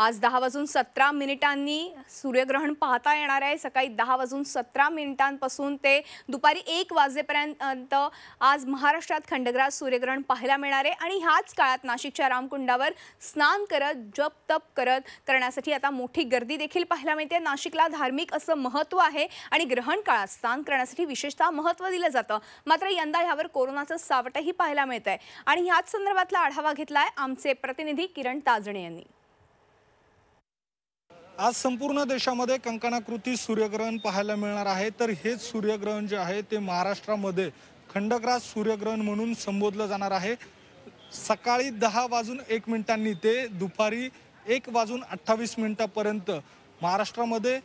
आज दहा वाजून सतरा मिनिटांनी सूर्यग्रहण पाहता येणार आहे सकाळी दहा वाजून सतरा मिनिटांपासून ते दुपारी एक वाजेपर्यंत आज महाराष्ट्रात खंडग्रास सूर्यग्रहण पाहायला मिळणार आहे आणि ह्याच काळात नाशिकच्या रामकुंडावर स्नान करत जप तप करत करण्यासाठी आता मोठी गर्दी देखील पाहायला मिळते नाशिकला धार्मिक असं महत्त्व आहे आणि ग्रहण काळात स्नान करण्यासाठी विशेषतः महत्त्व दिलं जातं मात्र यंदा ह्यावर कोरोनाचं सावटही पाहायला मिळत आहे आणि ह्याच संदर्भातला आढावा घेतला आहे आमचे प्रतिनिधी किरण ताजणे यांनी आज संपूर्ण देशामध्ये कंकणाकृती सूर्यग्रहण पाहायला मिळणार आहे तर हेच सूर्यग्रहण जे आहे ते महाराष्ट्रामध्ये खंडग्रास सूर्यग्रहण म्हणून संबोधलं जाणार आहे सकाळी दहा वाजून एक मिनिटांनी ते दुपारी एक वाजून अठ्ठावीस मिनिटापर्यंत महाराष्ट्रामध्ये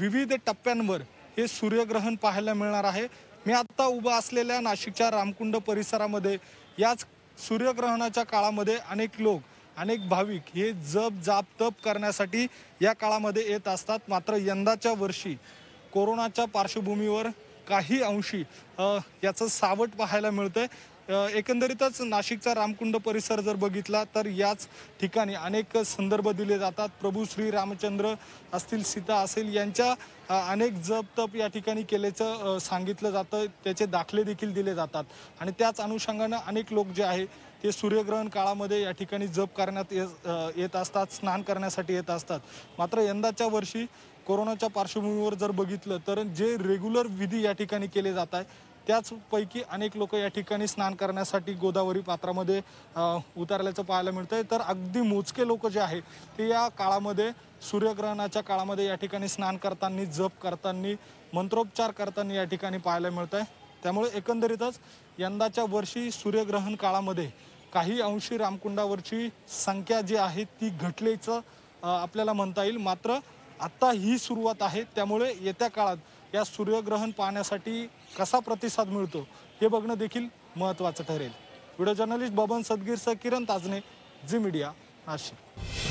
विविध टप्प्यांवर हे सूर्यग्रहण पाहायला मिळणार आहे मी आत्ता उभा असलेल्या नाशिकच्या रामकुंड परिसरामध्ये याच सूर्यग्रहणाच्या काळामध्ये अनेक लोक अनेक भाविक हे जप जाप तप करण्यासाठी या काळामध्ये येत असतात मात्र यंदाच्या वर्षी कोरोनाच्या पार्श्वभूमीवर काही अंशी याचं सावट पाहायला मिळतंय एकंदरीतच नाशिकचा रामकुंड परिसर जर बघितला तर याच ठिकाणी अनेक संदर्भ दिले जातात प्रभू श्री रामचंद्र असतील सीता असेल यांच्या अनेक जप तप या ठिकाणी केल्याचं सांगितलं जातं त्याचे दाखले देखील दिले जातात आणि त्याच अनुषंगानं अनेक लोक जे आहे ते सूर्यग्रहण काळामध्ये या ठिकाणी जप करण्यात येत असतात स्नान करण्यासाठी येत असतात मात्र यंदाच्या वर्षी कोरोनाच्या पार्श्वभूमीवर जर बघितलं तर जे रेग्युलर विधी या ठिकाणी केले जात आहे त्याचपैकी अनेक लोक या ठिकाणी स्नान करण्यासाठी गोदावरी पात्रामध्ये उतरल्याचं पाहायला आहे तर अगदी मोजके लोक जे आहे ते या काळामध्ये सूर्यग्रहणाच्या काळामध्ये या ठिकाणी स्नान करताना जप करताना मंत्रोपचार करताना या ठिकाणी पाहायला मिळत आहे त्यामुळे एकंदरीतच यंदाच्या वर्षी सूर्यग्रहण काळामध्ये काही अंशी रामकुंडावरची संख्या जी आहे ती घटलेचं आपल्याला म्हणता येईल मात्र आत्ता ही सुरुवात आहे त्यामुळे येत्या काळात या सूर्यग्रहण पाहण्यासाठी कसा प्रतिसाद मिळतो हे बघणं देखील महत्त्वाचं ठरेल व्हिडिओ जर्नलिस्ट बबन सदगीरसह किरण ताजने झी मीडिया नाशिक